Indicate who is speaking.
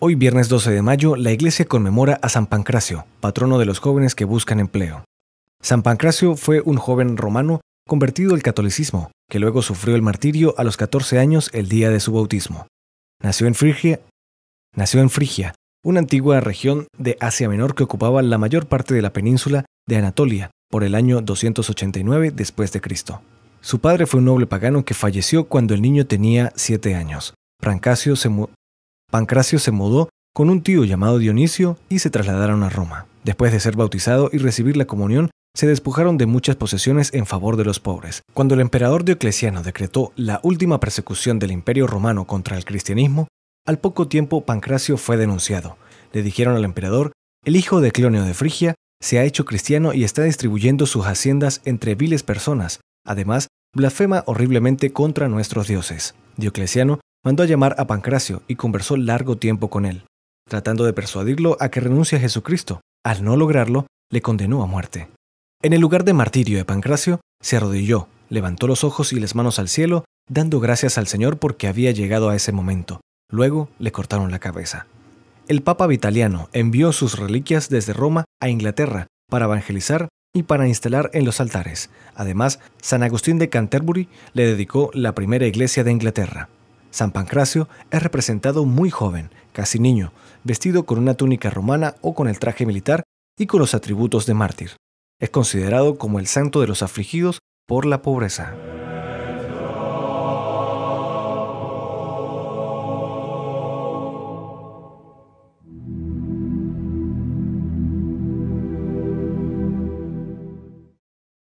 Speaker 1: Hoy viernes 12 de mayo, la iglesia conmemora a San Pancracio, patrono de los jóvenes que buscan empleo. San Pancracio fue un joven romano convertido al catolicismo, que luego sufrió el martirio a los 14 años el día de su bautismo. Nació en Frigia, nació en Frigia, una antigua región de Asia Menor que ocupaba la mayor parte de la península de Anatolia por el año 289 después de Cristo. Su padre fue un noble pagano que falleció cuando el niño tenía 7 años. Pancracio se, Pancracio se mudó con un tío llamado Dionisio y se trasladaron a Roma. Después de ser bautizado y recibir la comunión, se despojaron de muchas posesiones en favor de los pobres. Cuando el emperador Diocleciano decretó la última persecución del imperio romano contra el cristianismo, al poco tiempo Pancracio fue denunciado. Le dijeron al emperador, el hijo de Clonio de Frigia se ha hecho cristiano y está distribuyendo sus haciendas entre viles personas. Además, blasfema horriblemente contra nuestros dioses. Diocleciano mandó a llamar a Pancracio y conversó largo tiempo con él, tratando de persuadirlo a que renuncie a Jesucristo. Al no lograrlo, le condenó a muerte. En el lugar de martirio de Pancracio, se arrodilló, levantó los ojos y las manos al cielo, dando gracias al Señor porque había llegado a ese momento. Luego le cortaron la cabeza. El Papa Vitaliano envió sus reliquias desde Roma a Inglaterra para evangelizar y para instalar en los altares. Además, San Agustín de Canterbury le dedicó la primera iglesia de Inglaterra. San Pancracio es representado muy joven, casi niño, vestido con una túnica romana o con el traje militar y con los atributos de mártir. Es considerado como el santo de los afligidos por la pobreza.